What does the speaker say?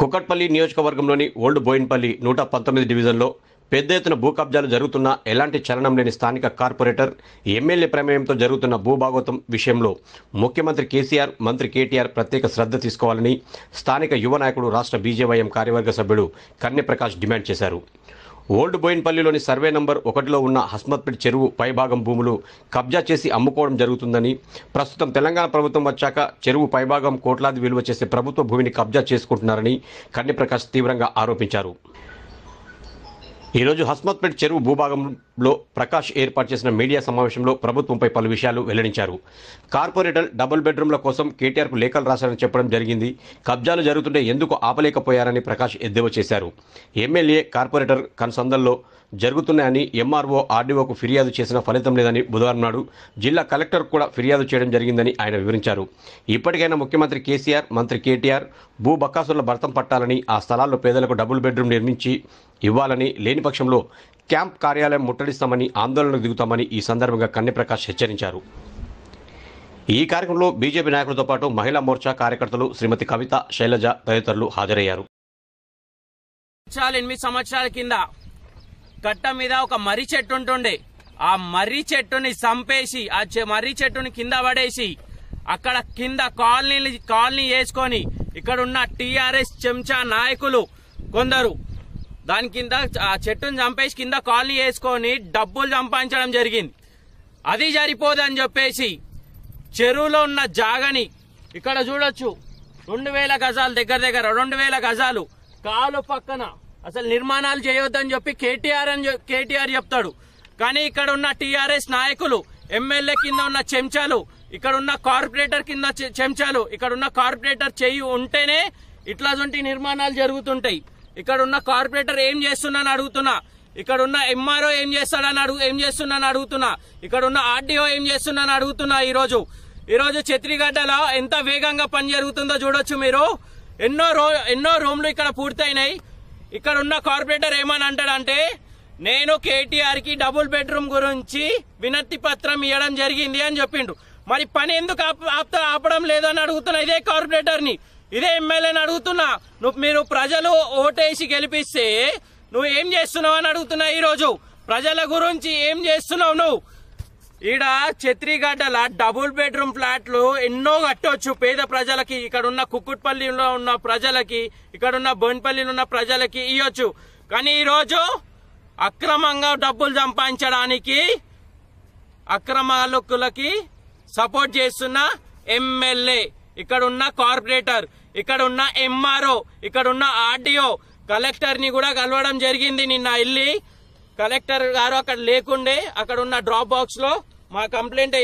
కుక్కట్పల్లి నియోజకవర్గంలోని ఓల్డ్ బోయిన్పల్లి నూట పంతొమ్మిది డివిజన్లో పెద్ద ఎత్తున భూ కబ్జాలు జరుగుతున్న ఎలాంటి చలనం లేని స్థానిక కార్పొరేటర్ ఎమ్మెల్యే ప్రమేయంతో జరుగుతున్న భూభాగోతం విషయంలో ముఖ్యమంత్రి కేసీఆర్ మంత్రి కేటీఆర్ ప్రత్యేక శ్రద్ధ తీసుకోవాలని స్థానిక యువ నాయకుడు రాష్ట్ర బీజేవైఎం కార్యవర్గ సభ్యుడు కన్యప్రకాష్ డిమాండ్ చేశారు ఓల్డ్ బోయిన్పల్లిలోని సర్వే నంబర్ ఒకటిలో ఉన్న హస్మత్పేట్ చెరువు పైభాగం భూములు కబ్జా చేసి అమ్ముకోవడం జరుగుతుందని ప్రస్తుతం తెలంగాణ ప్రభుత్వం వచ్చాక చెరువు పైభాగం కోట్లాది విలువ చేసే ప్రభుత్వ భూమిని కబ్జా చేసుకుంటున్నారని కన్నెప్రకాష్ తీవ్రంగా ఆరోపించారు ఈరోజు హస్మత్పేట్ చెరువు భూభాగం లో ప్రకాష్ ఏర్పాటు చేసిన మీడియా సమావేశంలో ప్రభుత్వంపై పలు విషయాలు వెల్లడించారు కార్పొరేటర్ డబుల్ బెడ్రూమ్ల కోసం కేటీఆర్కు లేఖలు రాశారని చెప్పడం జరిగింది కబ్జాలు జరుగుతుంటే ఎందుకు ఆపలేకపోయారని ప్రకాష్ ఎద్దేవా చేశారు ఎమ్మెల్యే కార్పొరేటర్ కన్సందల్లో జరుగుతున్నాయని ఎంఆర్ఓ ఆర్డీఓకు ఫిర్యాదు చేసిన ఫలితం లేదని బుధవారం నాడు జిల్లా కలెక్టర్ కూడా ఫిర్యాదు చేయడం జరిగిందని ఆయన వివరించారు ఇప్పటికైనా ముఖ్యమంత్రి కేసీఆర్ మంత్రి కేటీఆర్ భూ బకాసుల భర్తం పట్టాలని ఆ స్థలాల్లో పేదలకు డబుల్ బెడ్రూమ్ నిర్మించి ఇవ్వాలని లేని పక్షంలో క్యాంప్ కార్యాలయం ముట్టడిస్తామని ఆందోళనకు దిగుతామని ఈ సందర్భంగా కన్నెప్రకాష్ హెచ్చరించారు ఈ కార్యక్రమంలో బీజేపీ నాయకులతో పాటు మహిళా మోర్చా కార్యకర్తలు శ్రీమతి కవిత శైలజ తదితరులు హాజరయ్యారు ఎనిమిది సంవత్సరాల కింద కట్ట మీద ఒక మర్రి చెట్టు ఉంటుండే ఆ మర్రి చెట్టుని సంపేసి ఆ మర్రి చెట్టుని కింద పడేసి అక్కడ కింద కాలనీని కాలనీ వేసుకొని ఇక్కడ ఉన్న టీఆర్ఎస్ చెంచా నాయకులు కొందరు దాని కింద ఆ చెట్టును చంపేసి కింద కాలనీ వేసుకొని డబ్బులు సంపాదించడం జరిగింది అది సరిపోదని చెప్పేసి చెరువులో ఉన్న జాగని ఇక్కడ చూడొచ్చు రెండు వేల గజాలు దగ్గర దగ్గర రెండు వేల గజాలు కాలు పక్కన అసలు నిర్మాణాలు చేయొద్దని చెప్పి కేటీఆర్ అని కేటీఆర్ చెప్తాడు కానీ ఇక్కడ ఉన్న టీఆర్ఎస్ నాయకులు ఎమ్మెల్యే కింద ఉన్న చెంచాలు ఇక్కడ ఉన్న కార్పొరేటర్ కింద చెంచాలు ఇక్కడ ఉన్న కార్పొరేటర్ చేయి ఉంటేనే ఇట్లాంటి నిర్మాణాలు జరుగుతుంటాయి ఇక్కడ ఉన్న కార్పొరేటర్ ఏం చేస్తున్నాను అడుగుతున్నా ఇక్కడ ఉన్న ఎంఆర్ఓ ఏం చేస్తాడని అడుగు ఏం చేస్తున్నాను అడుగుతున్నా ఇక్కడ ఉన్న ఆర్డీఓ ఏం చేస్తున్నాను అడుగుతున్నా ఈరోజు ఈరోజు చెత్రిగడ్డల ఎంత వేగంగా పని జరుగుతుందో చూడొచ్చు మీరు ఎన్నో రో ఎన్నో రూమ్లు ఇక్కడ పూర్తయినాయి ఇక్కడ ఉన్న కార్పొరేటర్ ఏమని అంటాడంటే నేను కేటీఆర్ కి డబుల్ బెడ్రూమ్ గురించి వినతి పత్రం ఇవ్వడం జరిగింది అని చెప్పిండు మరి పని ఎందుకు ఆపడం లేదని అడుగుతున్నా ఇదే కార్పొరేటర్ ని ఇదే ఎమ్మెల్యేని అడుగుతున్నా నువ్వు మీరు ప్రజలు ఓటేసి గెలిపిస్తే నువ్వు ఏం చేస్తున్నావు అని అడుగుతున్నా ఈరోజు ప్రజల గురించి ఏం చేస్తున్నావు నువ్వు ఈడ ఛత్రిగడ్డల డబుల్ బెడ్రూమ్ ఫ్లాట్లు ఎన్నో కట్టవచ్చు పేద ప్రజలకి ఇక్కడ ఉన్న కుక్కుట్పల్లిలో ఉన్న ప్రజలకి ఇక్కడ ఉన్న బోన్పల్లిలో ఉన్న ప్రజలకి ఇవ్వచ్చు కానీ ఈరోజు అక్రమంగా డబ్బులు సంపాదించడానికి అక్రమాలకులకి సపోర్ట్ చేస్తున్న ఎమ్మెల్యే ఇక్కడ ఉన్న కార్పొరేటర్ ఇక్కడ ఉన్న ఎంఆర్ఓ ఇక్కడ ఉన్న ఆర్డీఓ కలెక్టర్ ని కూడా కలవడం జరిగింది నిన్న వెళ్ళి కలెక్టర్ గారు అక్కడ లేకుండే అక్కడ ఉన్న డ్రాప్ బాక్స్ లో మా కంప్లైంట్